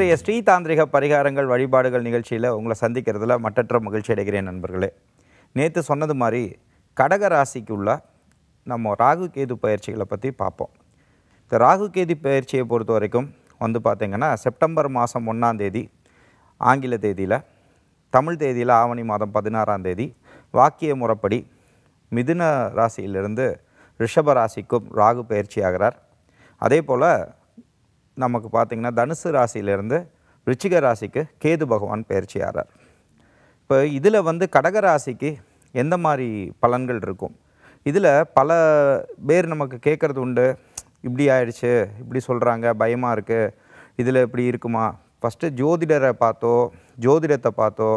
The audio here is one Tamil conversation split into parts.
இன்றைய ஸ்ரீ தாந்திரிக பரிகாரங்கள் வழிபாடுகள் நிகழ்ச்சியில் உங்களை சந்திக்கிறதுல மற்றற்ற மகிழ்ச்சி அடைகிறேன் நண்பர்களே நேற்று சொன்னது மாதிரி கடக ராசிக்குள்ள நம்ம ராகு கேது பயிற்சிகளை பற்றி பார்ப்போம் இந்த ராகு கேது பயிற்சியை பொறுத்த வரைக்கும் வந்து பார்த்திங்கன்னா செப்டம்பர் மாதம் ஒன்றாம் தேதி ஆங்கில தேதியில் தமிழ் தேதியில் ஆவணி மாதம் பதினாறாம் தேதி வாக்கிய முறைப்படி மிதுன ராசியிலிருந்து ரிஷப ராசிக்கும் ராகு பயிற்சி ஆகிறார் அதே போல் நமக்கு பார்த்திங்கன்னா தனுசு ராசியிலேருந்து ரிச்சிக ராசிக்கு கேது பகவான் பயிற்சியாரார் இப்போ இதில் வந்து கடக ராசிக்கு எந்த மாதிரி பலன்கள் இருக்கும் இதில் பல பேர் நமக்கு கேட்குறது உண்டு இப்படி ஆயிடுச்சு இப்படி சொல்கிறாங்க பயமாக இருக்குது இதில் இப்படி இருக்குமா ஃபஸ்ட்டு ஜோதிடரை பார்த்தோ ஜோதிடத்தை பார்த்தோ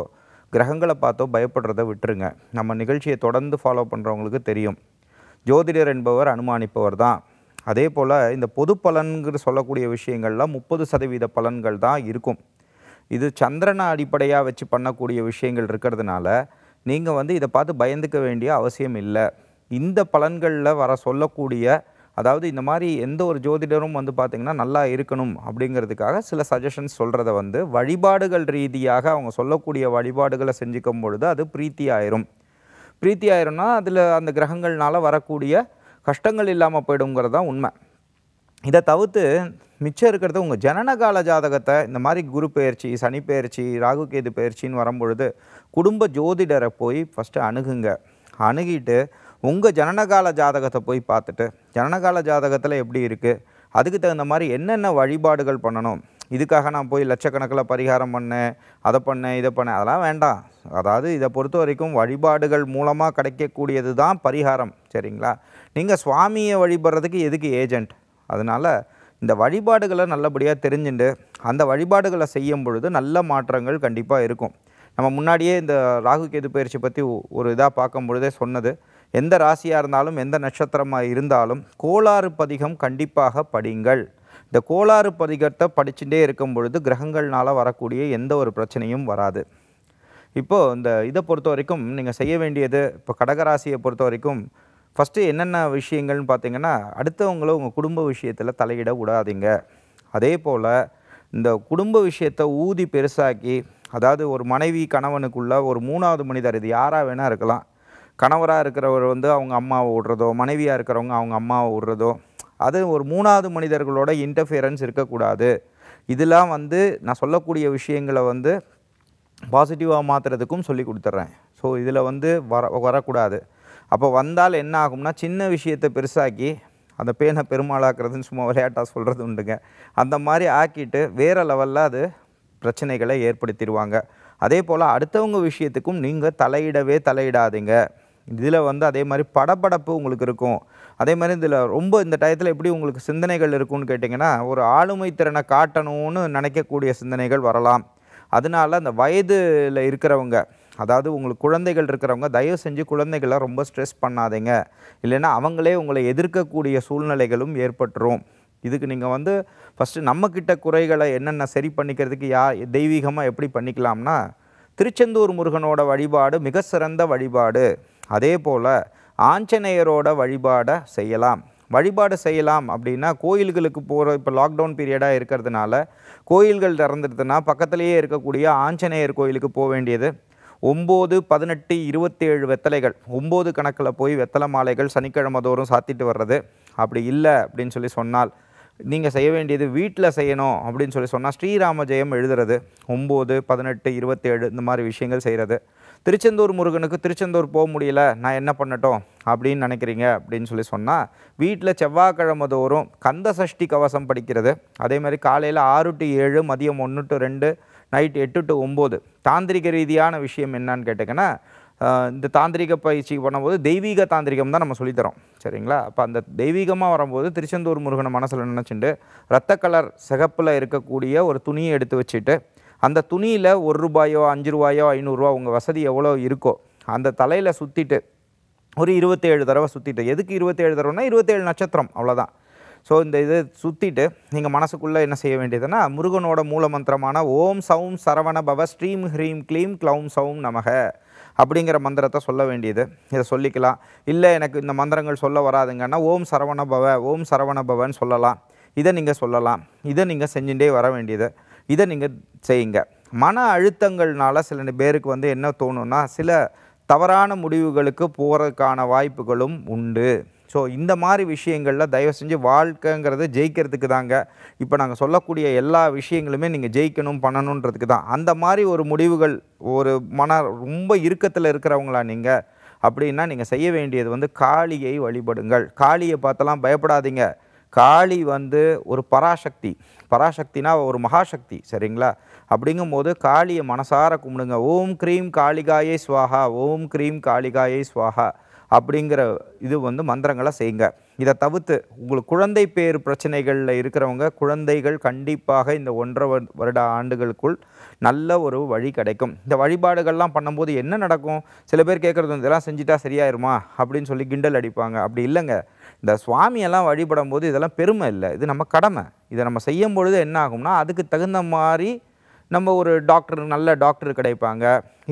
கிரகங்களை பார்த்தோ பயப்படுறத விட்டுருங்க நம்ம நிகழ்ச்சியை தொடர்ந்து ஃபாலோ பண்ணுறவங்களுக்கு தெரியும் ஜோதிடர் என்பவர் அனுமானிப்பவர் தான் அதே போல் இந்த பொது பலன்கிற சொல்லக்கூடிய விஷயங்கள்லாம் முப்பது சதவீத பலன்கள் தான் இருக்கும் இது சந்திரனை அடிப்படையாக வச்சு பண்ணக்கூடிய விஷயங்கள் இருக்கிறதுனால நீங்கள் வந்து இதை பார்த்து பயந்துக்க வேண்டிய அவசியம் இல்லை இந்த பலன்களில் வர சொல்லக்கூடிய அதாவது இந்த மாதிரி எந்த ஒரு ஜோதிடரும் வந்து பார்த்திங்கன்னா நல்லா இருக்கணும் அப்படிங்கிறதுக்காக சில சஜஷன்ஸ் சொல்கிறத வந்து வழிபாடுகள் ரீதியாக அவங்க சொல்லக்கூடிய வழிபாடுகளை செஞ்சுக்கும் பொழுது அது பிரீத்தி ஆயிரும் பிரீத்தி ஆயிரும்னா அதில் அந்த கிரகங்கள்னால் வரக்கூடிய கஷ்டங்கள் இல்லாமல் போயிடுங்கிறது தான் உண்மை இதை தவிர்த்து மிச்சம் இருக்கிறது உங்கள் ஜனனகால ஜாதகத்தை இந்த மாதிரி குரு பயிற்சி சனி பயிற்சி ராகு கேது பயிற்சின்னு வரும்பொழுது குடும்ப ஜோதிடரை போய் ஃபஸ்ட்டு அணுகுங்க அணுகிட்டு உங்கள் ஜனனகால ஜாதகத்தை போய் பார்த்துட்டு ஜனனகால ஜாதகத்தில் எப்படி இருக்குது அதுக்கு தகுந்த மாதிரி என்னென்ன வழிபாடுகள் பண்ணணும் இதுக்காக நான் போய் லட்சக்கணக்கில் பரிகாரம் பண்ணேன் அதை பண்ணேன் இதை பண்ணேன் அதெல்லாம் வேண்டாம் அதாவது இதை பொறுத்த வரைக்கும் வழிபாடுகள் மூலமாக கிடைக்கக்கூடியது தான் பரிகாரம் சரிங்களா நீங்கள் சுவாமியை வழிபடுறதுக்கு எதுக்கு ஏஜெண்ட் அதனால் இந்த வழிபாடுகளை நல்லபடியாக தெரிஞ்சுட்டு அந்த வழிபாடுகளை செய்யும் பொழுது நல்ல மாற்றங்கள் கண்டிப்பாக இருக்கும் நம்ம முன்னாடியே இந்த ராகு கேது பயிற்சி பற்றி ஒரு இதாக பார்க்கும் பொழுதே சொன்னது எந்த ராசியாக இருந்தாலும் எந்த நட்சத்திரமாக இருந்தாலும் கோளாறு பதிகம் கண்டிப்பாக படிங்கள் இந்த கோளாறு பதிகத்தை படிச்சுட்டே இருக்கும் பொழுது கிரகங்கள்னால் வரக்கூடிய எந்த ஒரு பிரச்சனையும் வராது இப்போது இந்த இதை பொறுத்த வரைக்கும் நீங்கள் செய்ய வேண்டியது இப்போ கடகராசியை பொறுத்த வரைக்கும் ஃபஸ்ட்டு என்னென்ன விஷயங்கள்னு பார்த்தீங்கன்னா அடுத்தவங்களும் உங்கள் குடும்ப விஷயத்தில் தலையிட விடாதீங்க அதே போல் இந்த குடும்ப விஷயத்தை ஊதி பெருசாக்கி அதாவது ஒரு மனைவி கணவனுக்குள்ளே ஒரு மூணாவது மனிதர் இது யாராக வேணால் இருக்கலாம் கணவராக இருக்கிறவர் வந்து அவங்க அம்மாவை விடுறதோ மனைவியாக இருக்கிறவங்க அவங்க அம்மாவை விடுறதோ அது ஒரு மூணாவது மனிதர்களோட இன்டர்ஃபியரன்ஸ் இருக்கக்கூடாது இதெல்லாம் வந்து நான் சொல்லக்கூடிய விஷயங்களை வந்து பாசிட்டிவாக மாற்றுறதுக்கும் சொல்லி கொடுத்துட்றேன் ஸோ இதில் வந்து வர வரக்கூடாது அப்போ வந்தால் என்ன ஆகும்னா சின்ன விஷயத்தை பெருசாக்கி அந்த பேனை பெருமாளாக்குறதுன்னு சும்மா விளையாட்டாக சொல்கிறது உண்டுங்க அந்த மாதிரி ஆக்கிட்டு வேறு லெவலில் அது பிரச்சனைகளை ஏற்படுத்திடுவாங்க அதே போல் அடுத்தவங்க விஷயத்துக்கும் நீங்கள் தலையிடவே தலையிடாதீங்க இதில் வந்து அதே மாதிரி படப்படப்பு உங்களுக்கு இருக்கும் அதே மாதிரி இதில் ரொம்ப இந்த டயத்தில் எப்படி உங்களுக்கு சிந்தனைகள் இருக்கும்னு கேட்டிங்கன்னா ஒரு ஆளுமை திறனை காட்டணும்னு நினைக்கக்கூடிய சிந்தனைகள் வரலாம் அதனால அந்த வயதில் இருக்கிறவங்க அதாவது உங்களுக்கு குழந்தைகள் இருக்கிறவங்க தயவு செஞ்சு குழந்தைகளை ரொம்ப ஸ்ட்ரெஸ் பண்ணாதீங்க இல்லைன்னா அவங்களே உங்களை எதிர்க்கக்கூடிய சூழ்நிலைகளும் ஏற்பட்டுரும் இதுக்கு நீங்கள் வந்து ஃபஸ்ட்டு நம்மக்கிட்ட குறைகளை என்னென்ன சரி பண்ணிக்கிறதுக்கு யா தெய்வீகமாக எப்படி பண்ணிக்கலாம்னா திருச்செந்தூர் முருகனோட வழிபாடு மிக சிறந்த வழிபாடு அதே போல் ஆஞ்சநேயரோட வழிபாடை செய்யலாம் வழிபாடு செய்யலாம் அப்படின்னா கோயில்களுக்கு போகிற இப்போ லாக்டவுன் பீரியடாக இருக்கிறதுனால கோயில்கள் திறந்துடுதுன்னா பக்கத்துலேயே இருக்கக்கூடிய ஆஞ்சநேயர் கோயிலுக்கு போக வேண்டியது ஒம்பது பதினெட்டு இருபத்தேழு வெத்தலைகள் ஒம்பது கணக்கில் போய் வெத்தலை மாலைகள் சனிக்கிழமை தோறும் சாத்திட்டு வர்றது அப்படி இல்லை அப்படின்னு சொல்லி சொன்னால் நீங்கள் செய்ய வேண்டியது வீட்டில் செய்யணும் அப்படின்னு சொல்லி சொன்னால் ஸ்ரீராம ஜெயம் எழுதுறது ஒம்பது பதினெட்டு இருபத்தேழு இந்த மாதிரி விஷயங்கள் செய்கிறது திருச்செந்தூர் முருகனுக்கு திருச்செந்தூர் போக முடியல நான் என்ன பண்ணட்டும் அப்படின்னு நினைக்கிறீங்க அப்படின்னு சொல்லி சொன்னால் வீட்டில் செவ்வாய்க்கிழமை தோறும் கந்த சஷ்டி கவசம் படிக்கிறது அதே மாதிரி காலையில் ஆறு டு ஏழு மதியம் ஒன்று டு ரெண்டு நைட் எட்டு டு ஒம்பது தாந்திரிக ரீதியான விஷயம் என்னன்னு கேட்டிங்கன்னா இந்த தாந்திரிக பயிற்சி பண்ணும்போது தெய்வீக தாந்திரிகம் தான் நம்ம சொல்லித்தரோம் சரிங்களா அப்போ அந்த தெய்வீகமாக வரும்போது திருச்செந்தூர் முருகனை மனசில் நினச்சிட்டு ரத்த கலர் சிகப்பில் இருக்கக்கூடிய ஒரு துணியை எடுத்து வச்சுட்டு அந்த துணியில் ஒரு ரூபாயோ அஞ்சு ரூபாயோ ஐநூறுரூவா உங்கள் வசதி எவ்வளோ இருக்கோ அந்த தலையில் சுற்றிட்டு ஒரு இருபத்தேழு தடவை சுற்றிட்டு எதுக்கு இருபத்தேழு தடவைனா இருபத்தேழு நட்சத்திரம் அவ்வளோதான் ஸோ இந்த இது சுற்றிட்டு நீங்கள் மனசுக்குள்ளே என்ன செய்ய வேண்டியதுன்னா முருகனோட மூல மந்திரமான ஓம் சவும் சரவண பவ ஸ்ரீம் ஹ்ரீம் க்ளீம் க்ளௌம் சவும் நமக அப்படிங்கிற மந்திரத்தை சொல்ல வேண்டியது இதை சொல்லிக்கலாம் இல்லை எனக்கு இந்த மந்திரங்கள் சொல்ல வராதுங்கன்னா ஓம் சரவண பவ ஓம் சரவண பவன்னு சொல்லலாம் இதை நீங்கள் சொல்லலாம் இதை நீங்கள் செஞ்சுட்டே வர வேண்டியது இதை நீங்கள் செய்யுங்க மன அழுத்தங்கள்னால சில பேருக்கு வந்து என்ன தோணுன்னா சில தவறான முடிவுகளுக்கு போகிறதுக்கான வாய்ப்புகளும் உண்டு ஸோ இந்த மாதிரி விஷயங்களில் தயவு செஞ்சு வாழ்க்கைங்கிறத ஜெயிக்கிறதுக்கு தாங்க இப்போ நாங்கள் சொல்லக்கூடிய எல்லா விஷயங்களுமே நீங்கள் ஜெயிக்கணும் பண்ணணுன்றதுக்கு தான் அந்த மாதிரி ஒரு முடிவுகள் ஒரு மன ரொம்ப இறுக்கத்தில் இருக்கிறவங்களா நீங்கள் அப்படின்னா நீங்கள் செய்ய வேண்டியது வந்து காளியை வழிபடுங்கள் காளியை பார்த்தலாம் பயப்படாதீங்க காளி வந்து ஒரு பராசக்தி பராசக்தினா ஒரு மகாசக்தி சரிங்களா அப்படிங்கும்போது காளியை மனசார கும்பிடுங்க ஓம் க்ரீம் காளிகாயே ஸ்வாகா ஓம் க்ரீம் காளிகாயே ஸ்வாஹா அப்படிங்கிற இது வந்து மந்திரங்களை செய்யுங்க இதை தவிர்த்து உங்களுக்கு குழந்தை பேர் பிரச்சனைகளில் இருக்கிறவங்க குழந்தைகள் கண்டிப்பாக இந்த ஒன்றரை வருட ஆண்டுகளுக்குள் நல்ல ஒரு வழி கிடைக்கும் இந்த வழிபாடுகள்லாம் பண்ணும்போது என்ன நடக்கும் சில பேர் கேட்குறது இதெல்லாம் செஞ்சுட்டா சரியாயிருமா அப்படின்னு சொல்லி கிண்டல் அடிப்பாங்க அப்படி இல்லைங்க இந்த சுவாமியெல்லாம் வழிபடும் போது இதெல்லாம் பெருமை இல்லை இது நம்ம கடமை இதை நம்ம செய்யும் பொழுது என்ன ஆகும்னா அதுக்கு தகுந்த மாதிரி நம்ம ஒரு டாக்டர் நல்ல டாக்டர் கிடைப்பாங்க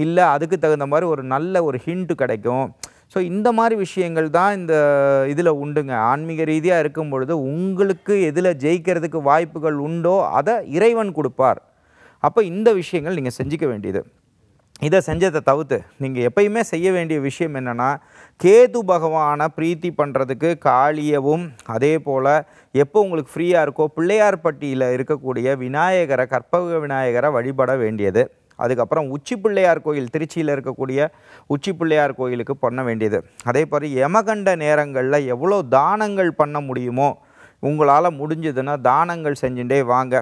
இல்லை அதுக்கு தகுந்த மாதிரி ஒரு நல்ல ஒரு ஹிண்ட்டு கிடைக்கும் ஸோ இந்த மாதிரி விஷயங்கள் தான் இந்த இதில் உண்டுங்க ஆன்மீக ரீதியாக இருக்கும் பொழுது உங்களுக்கு எதில் ஜெயிக்கிறதுக்கு வாய்ப்புகள் உண்டோ அதை இறைவன் கொடுப்பார் அப்போ இந்த விஷயங்கள் நீங்கள் செஞ்சிக்க வேண்டியது இதை செஞ்சதை தவிர்த்து நீங்கள் எப்பயுமே செய்ய வேண்டிய விஷயம் என்னென்னா கேது பகவானை பிரீத்தி பண்ணுறதுக்கு காளியவும் அதே போல் எப்போ உங்களுக்கு ஃப்ரீயாக இருக்கோ பிள்ளையார்பட்டியில் இருக்கக்கூடிய விநாயகரை கற்பக விநாயகரை வழிபட வேண்டியது அதுக்கப்புறம் உச்சி பிள்ளையார் கோயில் திருச்சியில் இருக்கக்கூடிய உச்சி பிள்ளையார் கோயிலுக்கு பண்ண வேண்டியது அதே மாதிரி யமகண்ட நேரங்களில் எவ்வளோ தானங்கள் பண்ண முடியுமோ உங்களால் முடிஞ்சதுன்னா தானங்கள் செஞ்சுட்டே வாங்க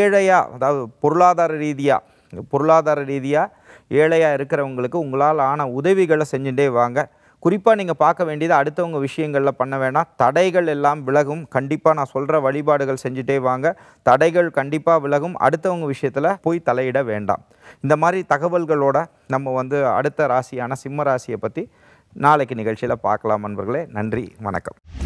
ஏழையாக அதாவது பொருளாதார ரீதியாக பொருளாதார ரீதியாக ஏழையாக இருக்கிறவங்களுக்கு உங்களால் ஆன உதவிகளை செஞ்சுட்டே வாங்க குறிப்பாக நீங்கள் பார்க்க வேண்டியது அடுத்தவங்க விஷயங்களில் பண்ண வேணாம் தடைகள் எல்லாம் விலகும் கண்டிப்பாக நான் சொல்கிற வழிபாடுகள் செஞ்சுட்டே வாங்க தடைகள் கண்டிப்பாக விலகும் அடுத்தவங்க விஷயத்தில் போய் தலையிட வேண்டாம் இந்த மாதிரி தகவல்களோட நம்ம வந்து அடுத்த ராசியான சிம்ம ராசியை பற்றி நாளைக்கு நிகழ்ச்சியில் பார்க்கலாம் நண்பர்களே நன்றி வணக்கம்